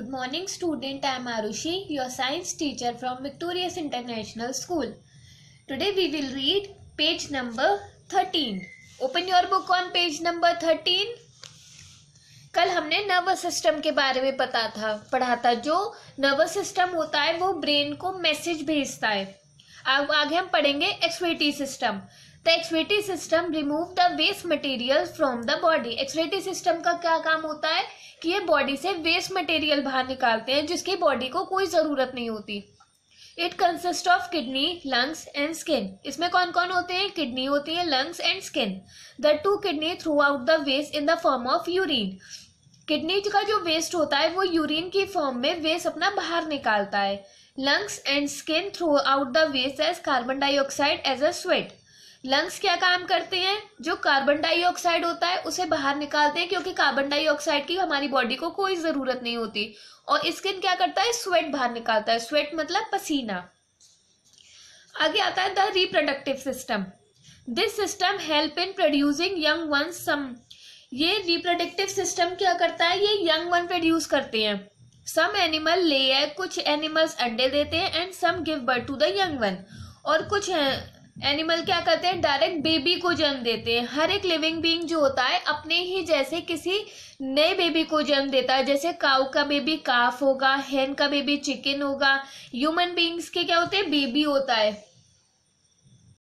good morning student I am Arushi your science teacher from Victorious International School today we will read page number thirteen open your book on page number thirteen कल हमने nervous system के बारे में पता था पढ़ा था जो नर्वस सिस्टम होता है वो ब्रेन को मैसेज भेजता है अब आगे हम पढ़ेंगे excretory system The excretory system remove the waste material from the body excretory system का क्या काम होता है कि ये बॉडी से वेस्ट मटेरियल बाहर निकालते हैं जिसकी बॉडी को कोई ज़रूरत नहीं होती it consist of kidney lungs and skin इसमें कौन कौन होते हैं किडनी होती है lungs and skin the two kidney throw out the waste in the form of urine kidney का जो वेस्ट होता है वो यूरिन की फॉर्म में वेस्ट अपना बाहर निकालता है lungs and skin throw out the waste as carbon dioxide as a sweat lungs क्या काम करते हैं जो कार्बन डाइऑक्साइड होता है उसे बाहर निकालते हैं क्योंकि कार्बन डाइऑक्साइड की हमारी बॉडी को कोई ज़रूरत नहीं होती और स्किन क्या करता है स्वेट बाहर निकालता है स्वेट मतलब पसीना आगे आता है the reproductive system this system help in producing young one some ये रिप्रोडक्टिव सिस्टम क्या करता है ये यंग वन प्रोड्यूस करते हैं सम एनिमल ले कुछ एनिमल्स अंडे देते हैं and some give birth to the young one और कुछ एनिमल क्या करते हैं डायरेक्ट बेबी को जन्म देते हैं हर एक लिविंग बीइंग जो होता है अपने ही जैसे किसी नए बेबी को जन्म देता है जैसे काउ का बेबी काफ होगा हैन का बेबी चिकन होगा ह्यूमन बीइंग्स के क्या होते हैं बेबी होता है